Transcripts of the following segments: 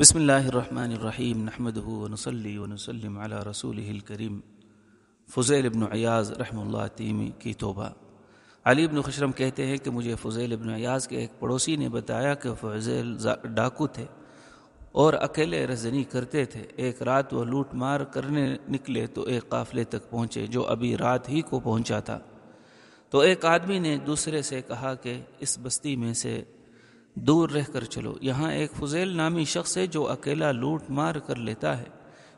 बसमीम नहमदनसली वनसलम अला रसूल करीम फ़ुज़ैल इबन अयाज़ रहमुल्ला तीमी की तोबा अली इबन खुशरम कहते हैं कि मुझे फ़ुज़ैल इबन अयाज़ के एक पड़ोसी ने बताया कि फ़ुज़ैल डाकू थे और अकेले रजनी करते थे एक रात वह लूट मार करने निकले तो एक काफ़िले तक पहुँचे जो अभी रात ही को पहुँचा था तो एक आदमी ने दूसरे से कहा कि इस बस्ती में से दूर रह कर चलो यहाँ एक फजैल नामी शख्स है जो अकेला लूट मार कर लेता है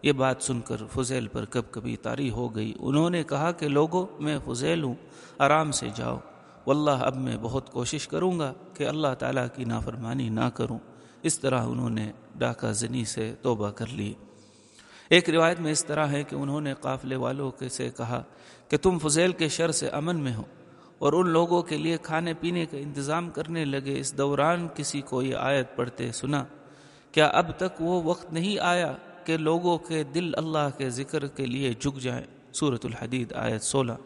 ये बात सुनकर फजैल पर कब कभी तारी हो गई उन्होंने कहा कि लोगों मैं फजैल हूँ आराम से जाओ वल्ला अब मैं बहुत कोशिश करूँगा कि अल्लाह ताला की नाफरमानी ना करूँ इस तरह उन्होंने डाका जनी से तोबा कर ली एक रिवायत में इस तरह है कि उन्होंने काफ़िले वालों के से कहा कि तुम फजैल के शर से अमन में हो और उन लोगों के लिए खाने पीने का इंतज़ाम करने लगे इस दौरान किसी को ये आयत पढ़ते सुना क्या अब तक वो वक्त नहीं आया कि लोगों के दिल अल्लाह के ज़िक्र के लिए झुक जाएं सूरतुल हदीद आयत 16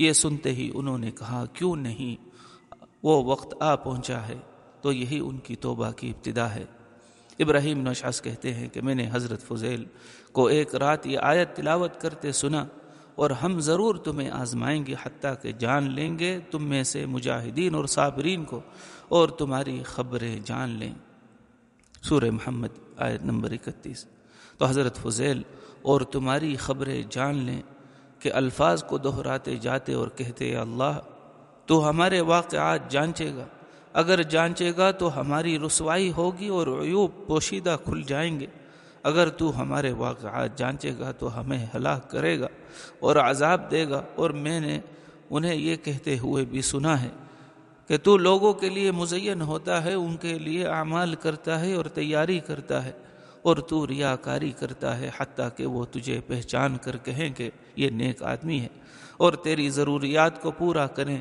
ये सुनते ही उन्होंने कहा क्यों नहीं वो वक्त आ पहुंचा है तो यही उनकी तोबा की इब्तदा है इब्राहिम नशास कहते हैं कि मैंने हज़रत फजैल को एक रात ये आयत तिलावत करते सुना और हम ज़रूर तुम्हें आजमाएंगे हती के जान लेंगे तुम में से मुजाहिदीन और साबरीन को और तुम्हारी खबरें जान लें सूर मोहम्मद आयत नंबर इकतीस तो हज़रत फुज़ैल और तुम्हारी खबरें जान लें के अल्फाज को दोहराते जाते और कहते अल्लाह तो हमारे वाक़ात जानचेगा अगर जानचेगा तो हमारी रसवाई होगी और अयूब पोशीदा खुल जाएंगे अगर तू हमारे वाकत जांचेगा तो हमें हलाक करेगा और आज़ाब देगा और मैंने उन्हें ये कहते हुए भी सुना है कि तू लोगों के लिए मुजैन होता है उनके लिए अमाल करता है और तैयारी करता है और तू रियाकारी करता है हती कि वो तुझे पहचान कर कहें कि ये नेक आदमी है और तेरी ज़रूरियात को पूरा करें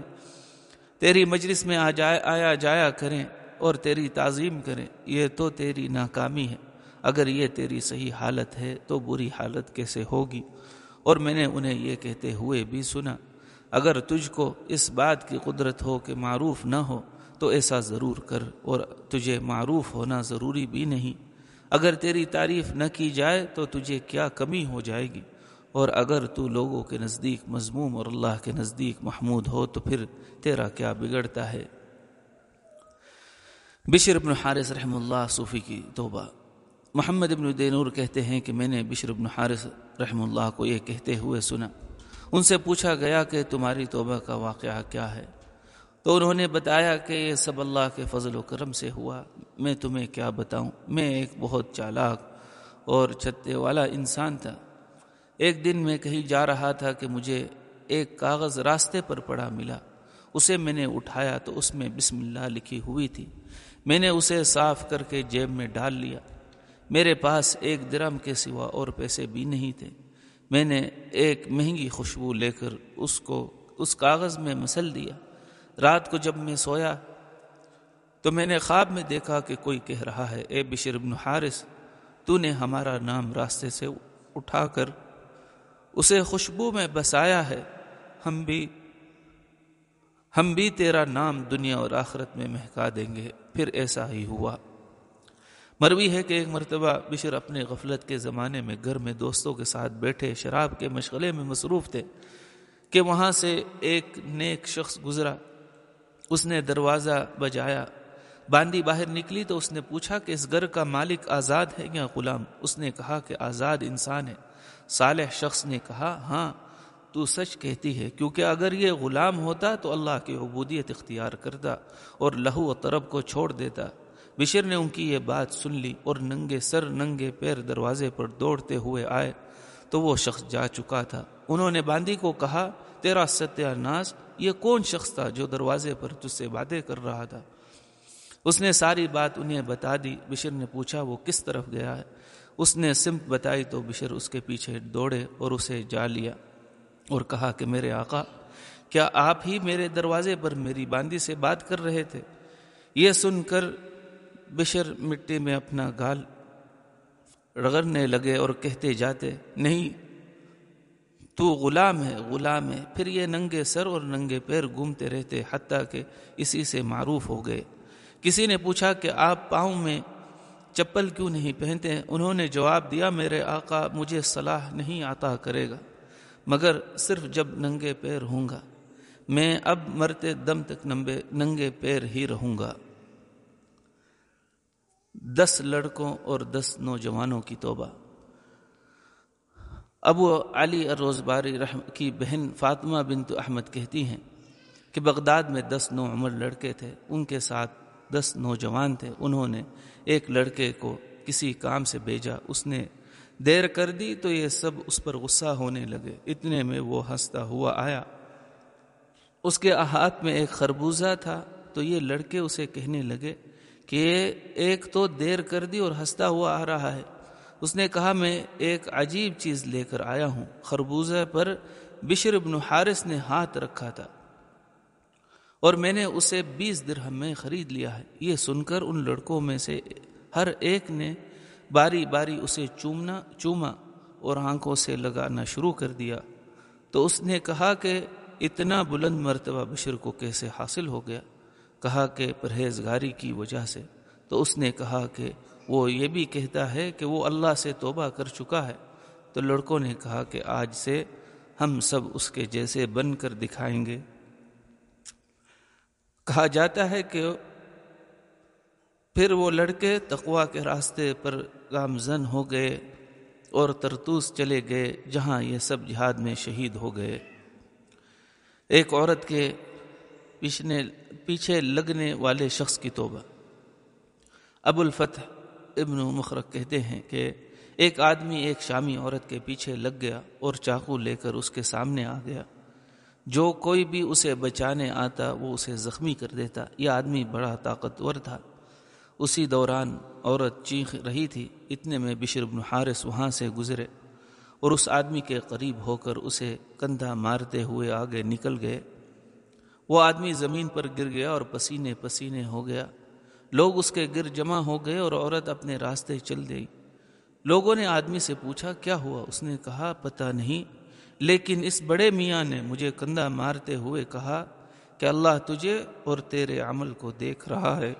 तेरी मजलिस में आ जाए आया जाया करें और तेरी तज़ीम करें ये तो तेरी नाकामी है अगर ये तेरी सही हालत है तो बुरी हालत कैसे होगी और मैंने उन्हें ये कहते हुए भी सुना अगर तुझको इस बात की कुदरत हो कि मरूफ न हो तो ऐसा ज़रूर कर और तुझे मरूफ होना ज़रूरी भी नहीं अगर तेरी तारीफ़ न की जाए तो तुझे क्या कमी हो जाएगी और अगर तू लोगों के नज़दीक मजमूम और अल्लाह के नज़दीक महमूद हो तो फिर तेरा क्या बिगड़ता है बिशर बिन हारिस रहमुल्लाह सूफ़ी की तोबा मोहम्मद इबन देनूर कहते हैं कि मैंने बिशर इबन हारिस रहमुल्लाह को यह कहते हुए सुना उनसे पूछा गया कि तुम्हारी तोबा का वाक़ क्या है तो उन्होंने बताया कि ये सब अल्लाह के फजल करम से हुआ मैं तुम्हें क्या बताऊँ मैं एक बहुत चालाक और छत्ते वाला इंसान था एक दिन मैं कहीं जा रहा था कि मुझे एक कागज़ रास्ते पर पड़ा मिला उसे मैंने उठाया तो उसमें बिस्मिल्लाह लिखी हुई थी मैंने उसे साफ करके जेब में डाल लिया मेरे पास एक दरम के सिवा और पैसे भी नहीं थे मैंने एक महंगी खुशबू लेकर उसको उस कागज़ में मसल दिया रात को जब मैं सोया तो मैंने ख्वाब में देखा कि कोई कह रहा है ए बशर इबन हारिस तूने हमारा नाम रास्ते से उठाकर उसे खुशबू में बसाया है हम भी हम भी तेरा नाम दुनिया और आखरत में महका देंगे फिर ऐसा ही हुआ मरवी है कि एक मरतबा बिशर अपने गफलत के ज़माने में घर में दोस्तों के साथ बैठे शराब के मशगले में मसरूफ़ थे कि वहाँ से एक नेक शख्स गुज़रा उसने दरवाज़ा बजाया बांदी बाहर निकली तो उसने पूछा कि इस घर का मालिक आज़ाद है या ग़ुलाम उसने कहा कि आज़ाद इंसान है साल शख्स ने कहा हाँ तो सच कहती है क्योंकि अगर ये ग़ुलाम होता तो अल्लाह की अबूदियत इख्तियार करता और लहू तरब को छोड़ देता बिशर ने उनकी ये बात सुन ली और नंगे सर नंगे पैर दरवाजे पर दौड़ते हुए आए तो वो शख्स जा चुका था उन्होंने बांदी को कहा तेरा सत्यानाश ये कौन शख्स था जो दरवाजे पर तुझसे बातें कर रहा था उसने सारी बात उन्हें बता दी बिशर ने पूछा वो किस तरफ गया है उसने सिम बताई तो बिशर उसके पीछे दौड़े और उसे जा लिया और कहा कि मेरे आका क्या आप ही मेरे दरवाजे पर मेरी बांदी से बात कर रहे थे यह सुनकर बेशर मिट्टी में अपना गाल रगड़ने लगे और कहते जाते नहीं तू गुलाम है गुलाम है फिर ये नंगे सर और नंगे पैर घूमते रहते हती के इसी से मारूफ हो गए किसी ने पूछा कि आप पाँव में चप्पल क्यों नहीं पहनते उन्होंने जवाब दिया मेरे आका मुझे सलाह नहीं आता करेगा मगर सिर्फ जब नंगे पैर होंगे मैं अब मरते दम तक नंगे नंगे पैर ही रहूँगा दस लड़कों और दस नौजवानों की तोबा वो अली रोज़बारी रह की बहन फातिमा बिन तो अहमद कहती हैं कि बगदाद में दस नौ उम्र लड़के थे उनके साथ दस नौजवान थे उन्होंने एक लड़के को किसी काम से भेजा उसने देर कर दी तो ये सब उस पर गुस्सा होने लगे इतने में वो हंसता हुआ आया उसके अहात में एक खरबूजा था तो ये लड़के उसे कहने लगे कि एक तो देर कर दी और हंसता हुआ आ रहा है उसने कहा मैं एक अजीब चीज़ लेकर आया हूँ खरबूजे पर बिशर इबन हारिस ने हाथ रखा था और मैंने उसे बीस दिरहम में ख़रीद लिया है ये सुनकर उन लड़कों में से हर एक ने बारी बारी उसे चूमना चूमा और आंखों से लगाना शुरू कर दिया तो उसने कहा कि इतना बुलंद मरतबा बशर को कैसे हासिल हो गया कहा कि परहेजगारी की वजह से तो उसने कहा कि वो ये भी कहता है कि वो अल्लाह से तोबा कर चुका है तो लड़कों ने कहा कि आज से हम सब उसके जैसे बन कर दिखाएंगे कहा जाता है कि फिर वो लड़के तकवा के रास्ते पर गामजन हो गए और तरतूस चले गए जहाँ ये सब जिहाद में शहीद हो गए एक औरत के पीछने पीछे लगने वाले शख्स की तोबा फतह इब्न मखरक कहते हैं कि एक आदमी एक शामी औरत के पीछे लग गया और चाकू लेकर उसके सामने आ गया जो कोई भी उसे बचाने आता वो उसे ज़ख्मी कर देता यह आदमी बड़ा ताकतवर था उसी दौरान औरत चीख रही थी इतने में बिशर बिन हारिस वहाँ से गुजरे और उस आदमी के करीब होकर उसे कंधा मारते हुए आगे निकल गए वो आदमी ज़मीन पर गिर गया और पसीने पसीने हो गया लोग उसके गिर जमा हो गए और औरत अपने रास्ते चल गई लोगों ने आदमी से पूछा क्या हुआ उसने कहा पता नहीं लेकिन इस बड़े मियाँ ने मुझे कंधा मारते हुए कहा कि अल्लाह तुझे और तेरे अमल को देख रहा है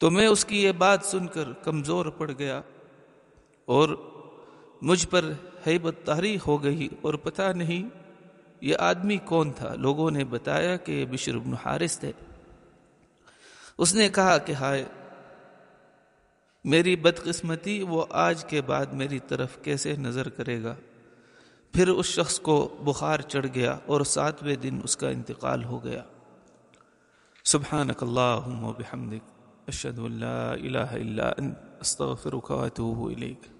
तो मैं उसकी ये बात सुनकर कमज़ोर पड़ गया और मुझ पर हैबत तारी हो गई और पता नहीं ये आदमी कौन था लोगों ने बताया कि बिशर इब्न हारिस थे उसने कहा कि हाय मेरी बदकिस्मती वो आज के बाद मेरी तरफ कैसे नज़र करेगा फिर उस शख्स को बुखार चढ़ गया और सातवें दिन उसका इंतकाल हो गया सुबह नकल्लाबिक अशद अल्ला अस्तफ़िर